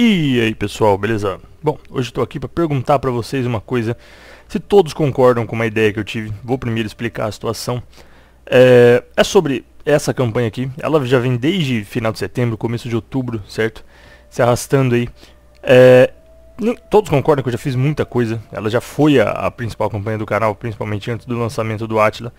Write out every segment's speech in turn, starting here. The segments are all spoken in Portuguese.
E aí pessoal, beleza? Bom, hoje estou aqui para perguntar para vocês uma coisa. Se todos concordam com uma ideia que eu tive, vou primeiro explicar a situação. É, é, sobre essa campanha aqui. Ela já vem desde final de setembro, começo de outubro, certo? Se arrastando aí. É, todos concordam que eu já fiz muita coisa. Ela já foi a, a principal campanha do canal, principalmente antes do lançamento do Atila.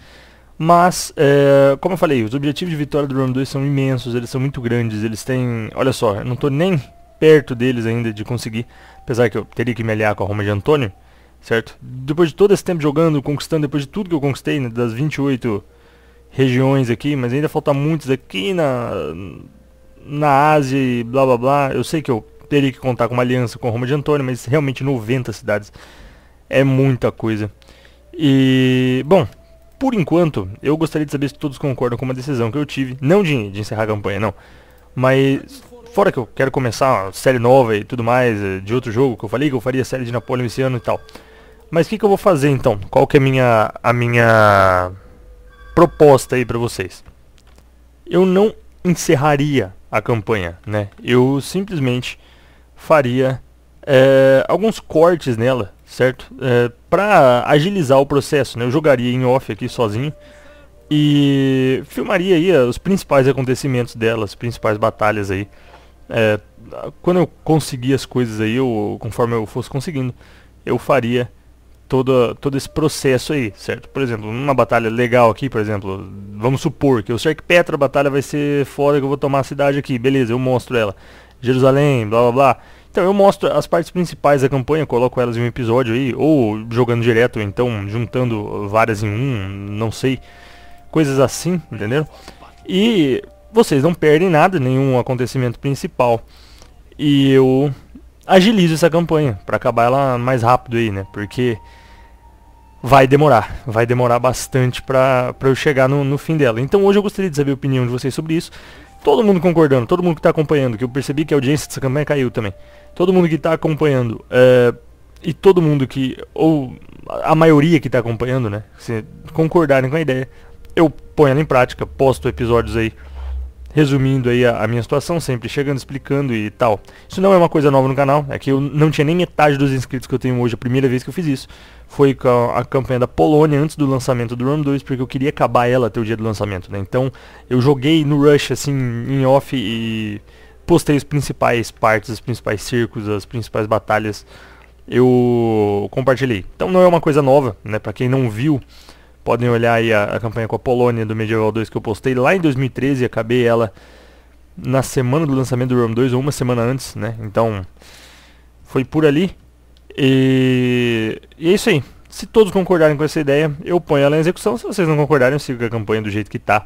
Mas, é, como eu falei, os objetivos de vitória do Rome 2 são imensos, eles são muito grandes, eles têm... Olha só, eu não estou nem perto deles ainda de conseguir, apesar que eu teria que me aliar com a Roma de Antônio, certo? Depois de todo esse tempo jogando, conquistando, depois de tudo que eu conquistei, né, das 28 regiões aqui, mas ainda falta muitos aqui na, na Ásia e blá blá blá, eu sei que eu teria que contar com uma aliança com a Roma de Antônio, mas realmente 90 cidades é muita coisa. E, bom, por enquanto, eu gostaria de saber se todos concordam com uma decisão que eu tive, não de, de encerrar a campanha, não, mas Fora que eu quero começar uma série nova e tudo mais, eh, de outro jogo que eu falei que eu faria série de Napoleão esse ano e tal. Mas o que, que eu vou fazer então? Qual que é a minha, a minha proposta aí pra vocês? Eu não encerraria a campanha, né? Eu simplesmente faria é, alguns cortes nela, certo? É, pra agilizar o processo, né? Eu jogaria em off aqui sozinho e filmaria aí os principais acontecimentos dela, as principais batalhas aí é, quando eu conseguir as coisas aí, eu, conforme eu fosse conseguindo, eu faria todo, todo esse processo aí, certo? Por exemplo, numa batalha legal aqui, por exemplo, vamos supor que o Cerque Petra, a batalha vai ser fora que eu vou tomar a cidade aqui, beleza, eu mostro ela. Jerusalém, blá blá blá. Então eu mostro as partes principais da campanha, coloco elas em um episódio aí, ou jogando direto, ou então juntando várias em um, não sei. Coisas assim, entendeu? E vocês não perdem nada, nenhum acontecimento principal. E eu agilizo essa campanha para acabar ela mais rápido aí, né? Porque vai demorar, vai demorar bastante para eu chegar no, no fim dela. Então hoje eu gostaria de saber a opinião de vocês sobre isso. Todo mundo concordando, todo mundo que está acompanhando, que eu percebi que a audiência dessa campanha caiu também. Todo mundo que está acompanhando é, e todo mundo que, ou a maioria que está acompanhando, né? Se concordarem com a ideia, eu ponho ela em prática, posto episódios aí resumindo aí a, a, minha situação, sempre chegando, explicando e tal. Isso não é uma coisa nova no canal, é que eu não tinha nem metade dos inscritos que eu tenho hoje, a primeira vez que eu fiz isso. Foi com a, a campanha da Polônia antes do lançamento do Run 2, porque eu queria acabar ela até o dia do lançamento, né? Então eu joguei no Rush, assim, em off e postei os principais partes, os principais circos, as principais batalhas. Eu compartilhei. Então não é uma coisa nova, né? Pra quem não viu, podem olhar aí a, a campanha com a Polônia do Medieval 2 que eu postei lá em 2013 e acabei ela na semana do lançamento do Rome 2 ou uma semana antes, né? Então foi por ali. E, e é isso aí. Se todos concordarem com essa ideia, eu ponho ela em execução. Se vocês não concordarem, eu sigo a campanha do jeito que tá.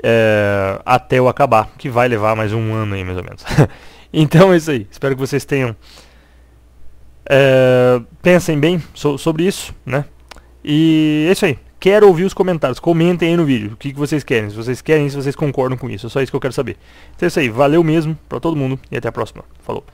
É, até eu acabar, que vai levar mais um ano aí, mais ou menos. então é isso aí. Espero que vocês tenham. É, pensem bem so sobre isso, né? E é isso aí quero ouvir os comentários. Comentem aí no vídeo o que, que vocês querem. Se vocês querem, se vocês concordam com isso. É só isso que eu quero saber. Então é isso aí. Valeu mesmo pra todo mundo e até a próxima. Falou.